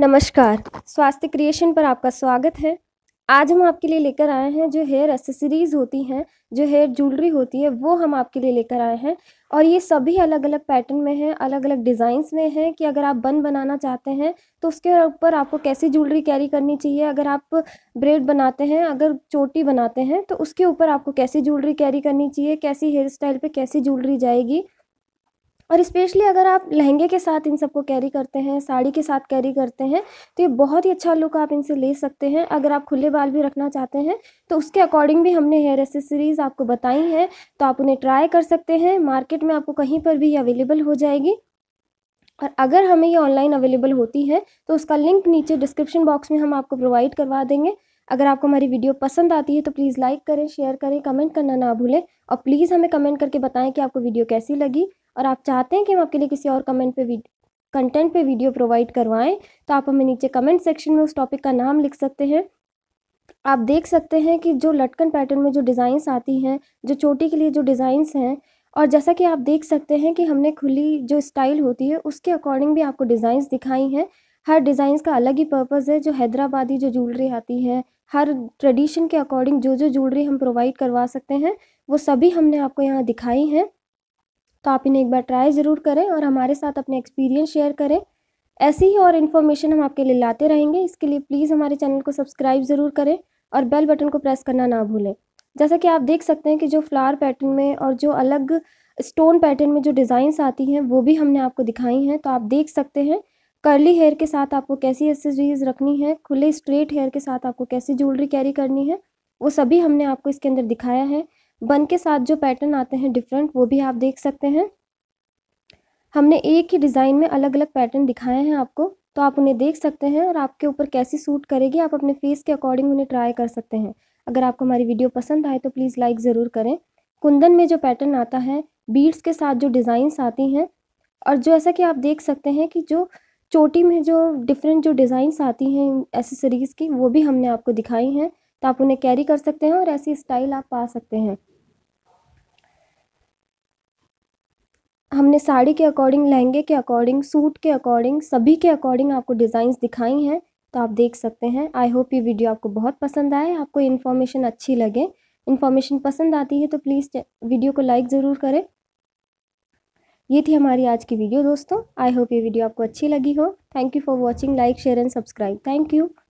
नमस्कार स्वास्थ्य क्रिएशन पर आपका स्वागत है आज हम आपके लिए लेकर आए हैं जो हेयर एसेसरीज होती हैं जो हेयर ज्वेलरी होती है वो हम आपके लिए लेकर आए हैं और ये सभी अलग अलग पैटर्न में हैं अलग अलग डिज़ाइंस में हैं कि अगर आप बन बनाना चाहते हैं तो उसके ऊपर आपको कैसी ज्वेलरी कैरी करनी चाहिए अगर आप ब्रेड बनाते हैं अगर चोटी बनाते हैं तो उसके ऊपर आपको कैसी ज्वेलरी कैरी करनी चाहिए कैसी हेयर स्टाइल पर कैसी ज्वेलरी जाएगी और स्पेशली अगर आप लहंगे के साथ इन सबको कैरी करते हैं साड़ी के साथ कैरी करते हैं तो ये बहुत ही अच्छा लुक आप इनसे ले सकते हैं अगर आप खुले बाल भी रखना चाहते हैं तो उसके अकॉर्डिंग भी हमने हेयर एसेसरीज़ आपको बताई हैं तो आप उन्हें ट्राई कर सकते हैं मार्केट में आपको कहीं पर भी अवेलेबल हो जाएगी और अगर हमें ये ऑनलाइन अवेलेबल होती है तो उसका लिंक नीचे डिस्क्रिप्शन बॉक्स में हम आपको प्रोवाइड करवा देंगे अगर आपको हमारी वीडियो पसंद आती है तो प्लीज़ लाइक करें शेयर करें कमेंट करना ना भूलें और प्लीज़ हमें कमेंट करके बताएं कि आपको वीडियो कैसी लगी और आप चाहते हैं कि हम आपके लिए किसी और कमेंट पे कंटेंट पे वीडियो प्रोवाइड करवाएं तो आप हमें नीचे कमेंट सेक्शन में उस टॉपिक का नाम लिख सकते हैं आप देख सकते हैं कि जो लटकन पैटर्न में जो डिज़ाइंस आती हैं जो चोटी के लिए जो डिज़ाइंस हैं और जैसा कि आप देख सकते हैं कि हमने खुली जो स्टाइल होती है उसके अकॉर्डिंग भी आपको डिज़ाइंस दिखाई हैं हर डिज़ाइंस का अलग ही पर्पज़ है जो हैदराबादी जो ज्वेलरी आती है हर ट्रेडिशन के अकॉर्डिंग जो जो ज्वेलरी हम प्रोवाइड करवा सकते हैं वो सभी हमने आपको यहाँ दिखाई हैं तो आप इन्हें एक बार ट्राई ज़रूर करें और हमारे साथ अपने एक्सपीरियंस शेयर करें ऐसी ही और इन्फॉर्मेशन हम आपके लिए लाते रहेंगे इसके लिए प्लीज़ हमारे चैनल को सब्सक्राइब ज़रूर करें और बेल बटन को प्रेस करना ना भूलें जैसा कि आप देख सकते हैं कि जो फ्लावर पैटर्न में और जो अलग स्टोन पैटर्न में जो डिज़ाइंस आती हैं वो भी हमने आपको दिखाई हैं तो आप देख सकते हैं कर्ली हेयर के साथ आपको कैसी एसेसरीज रखनी है खुले स्ट्रेट हेयर के साथ आपको कैसी ज्वेलरी कैरी करनी है वो सभी हमने आपको इसके अंदर दिखाया है बन के साथ जो पैटर्न आते हैं डिफरेंट वो भी आप देख सकते हैं हमने एक ही डिज़ाइन में अलग अलग पैटर्न दिखाए हैं आपको तो आप उन्हें देख सकते हैं और आपके ऊपर कैसी सूट करेगी आप अपने फेस के अकॉर्डिंग उन्हें ट्राई कर सकते हैं अगर आपको हमारी वीडियो पसंद आए तो प्लीज़ लाइक ज़रूर करें कुंदन में जो पैटर्न आता है बीड्स के साथ जो डिज़ाइंस आती हैं और जो ऐसा कि आप देख सकते हैं कि जो चोटी में जो डिफरेंट जो डिज़ाइंस आती हैं एसेसरीज़ की वो भी हमने आपको दिखाई हैं तो आप उन्हें कैरी कर सकते हैं और ऐसी स्टाइल आप पा सकते हैं हमने साड़ी के अकॉर्डिंग लहंगे के अकॉर्डिंग सूट के अकॉर्डिंग सभी के अकॉर्डिंग आपको डिज़ाइंस दिखाई हैं तो आप देख सकते हैं आई होप ये वीडियो आपको बहुत पसंद आए आपको इन्फॉर्मेशन अच्छी लगे इन्फॉर्मेशन पसंद आती है तो प्लीज़ वीडियो को लाइक ज़रूर करें ये थी हमारी आज की वीडियो दोस्तों आई होप ये वीडियो आपको अच्छी लगी हो thank you for watching like share and subscribe thank you